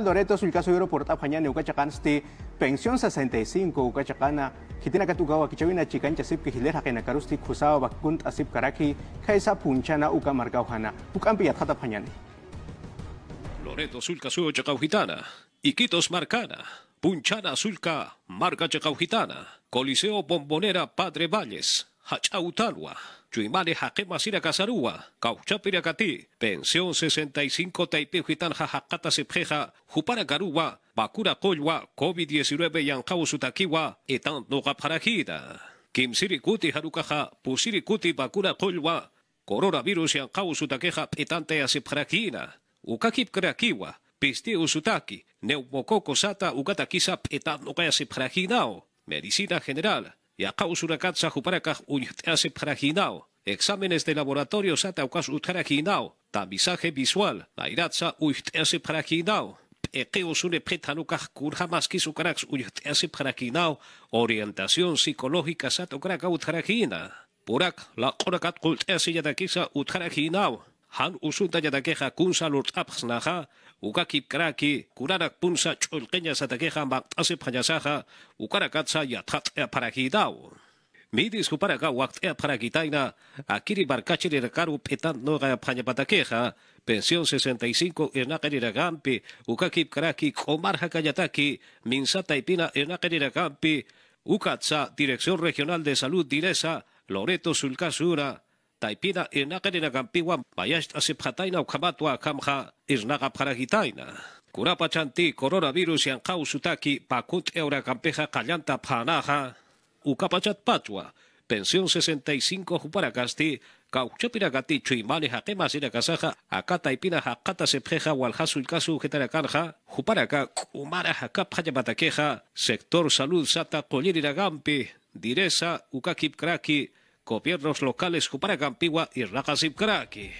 Loreto, de Porta, Pañana, Ucachacansti, Pensión 65, Ucachacana, Gitina Catucawa, Kichavina, Chicancha, Sip, Kijilera, Karusti Kusao, Bakunt, Asip, Karaki, Jaisa, Punchana, Uca, Marcaujana, Ucampi, Atjata, Pañani. Loreto, Sulcaso, Chacaujitana, Iquitos, Marcana, Punchana, Sulca, Marca, Chacaujitana, Coliseo, Bombonera, Padre Valles. Hachautalwa, Chuimane Sira Casarua. Cauchapiracatí, Pensión 65 Taipí Huitán Jajacata Sepjeja, Juparacarúa, Bakura Colwa, COVID-19 Yancao Sutakiwa, Etan kim sirikuti Harukaja, Pusirikuti Bakura Colwa, Coronavirus Yancao Sutakeja, Petante Aseprajina, Ukakip Krakiwa, Piste Usutaki, Neumococo Sata, kisa Etan se Seprajinao, Medicina General, ya Yaqaus urakat sajuparakaj uyutease parajinao. Exámenes de laboratorio sataukas utarajinao. Tamizaje visual. lairatsa uyutease parajinao. Ekeos une pretanukaj kurjamaskis ukarax uyutease parajinao. Orientación psicológica satokraka utarajina. Purak la orakat kultease yatakisa utarajinao. Han usunta yatakeja kunsa lurtapsnaja. Ukakip kraki kurarak punsa chulqeña satakeja maqtase phañasaja ukarakatsa yathat'ea pharajidao midis huparaka waqt'ea pharakitayna akiri petan noga phañapatakeja pensión 65 gampi, ukakip kraki Minsata ipina minsataypina gampi, ukatsa dirección regional de salud Direza, loreto sulcasura taipina irnaqanina gampiwan mayashta asipxataina ukhamatwa kamha irnaqapqaragitayna Kurapa chanti coronavirus yanqau sutaki campeja eurakampeja panaja. Ukapachat ukapachatpachwa pensión 65 huparacasti cauchapiragati chuimani haqemasira kasaja akata ipina haqata sepjeja walhasulkasu jupara umara kumara sector salud sata ...direza diresa ukakipkraki gobiernos locales Juparacampigua y Zipcraki.